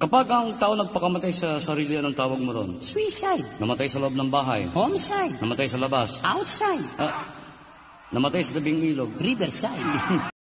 Kapag ang tao nagpakamatay sa sarili, anong tawag mo ron? Suicide. Namatay sa loob ng bahay. Homicide. Namatay sa labas. Outside. Ah, namatay sa tabing ilog. Riverside.